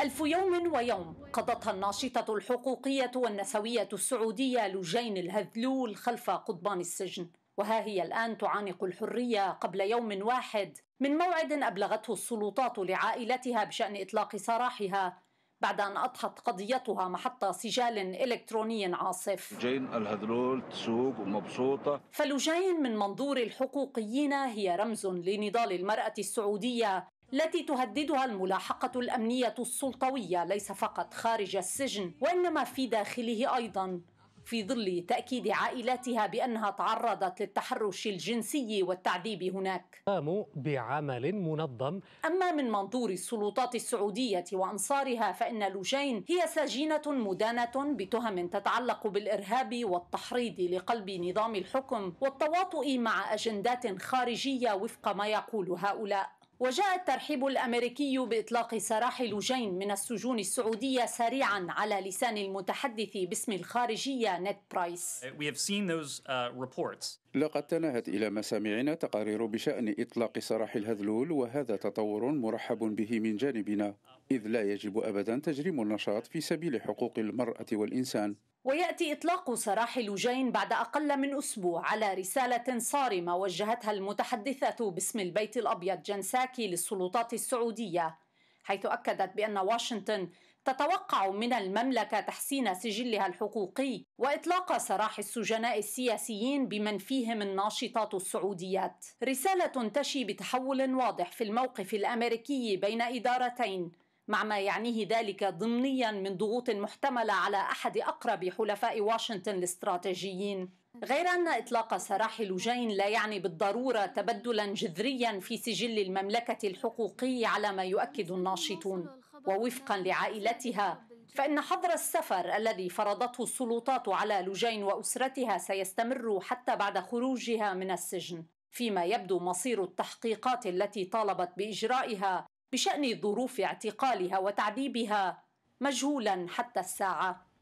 ألف يوم ويوم قضتها الناشطة الحقوقية والنسوية السعودية لجين الهذلول خلف قضبان السجن وها هي الآن تعانق الحرية قبل يوم واحد من موعد أبلغته السلطات لعائلتها بشأن إطلاق سراحها بعد أن أضحت قضيتها محط سجال إلكتروني عاصف جين الهذلول تسوق ومبسوطة فلجين من منظور الحقوقيين هي رمز لنضال المرأة السعودية التي تهددها الملاحقة الأمنية السلطوية ليس فقط خارج السجن وإنما في داخله أيضاً في ظل تأكيد عائلاتها بأنها تعرضت للتحرش الجنسي والتعذيب هناك قاموا بعمل منظم أما من منظور السلطات السعودية وأنصارها فإن لوجين هي سجينة مدانة بتهم تتعلق بالإرهاب والتحريض لقلب نظام الحكم والتواطؤ مع أجندات خارجية وفق ما يقول هؤلاء وجاء الترحيب الامريكي باطلاق سراح لجين من السجون السعوديه سريعا على لسان المتحدث باسم الخارجيه نيت برايس. Uh, uh, لقد تناهت إلى مسامعنا تقارير بشأن إطلاق سراح الهذلول وهذا تطور مرحب به من جانبنا إذ لا يجب أبدا تجريم النشاط في سبيل حقوق المرأة والإنسان وياتي اطلاق سراح لوجين بعد اقل من اسبوع على رساله صارمه وجهتها المتحدثه باسم البيت الابيض جنساكي للسلطات السعوديه حيث اكدت بان واشنطن تتوقع من المملكه تحسين سجلها الحقوقي واطلاق سراح السجناء السياسيين بمن فيهم الناشطات السعوديات رساله تشي بتحول واضح في الموقف الامريكي بين ادارتين مع ما يعنيه ذلك ضمنيا من ضغوط محتمله على احد اقرب حلفاء واشنطن الاستراتيجيين غير ان اطلاق سراح لوجين لا يعني بالضروره تبدلا جذريا في سجل المملكه الحقوقي على ما يؤكد الناشطون ووفقا لعائلتها فإن حظر السفر الذي فرضته السلطات على لوجين وأسرتها سيستمر حتى بعد خروجها من السجن فيما يبدو مصير التحقيقات التي طالبت بإجرائها بشأن ظروف اعتقالها وتعذيبها مجهولا حتى الساعة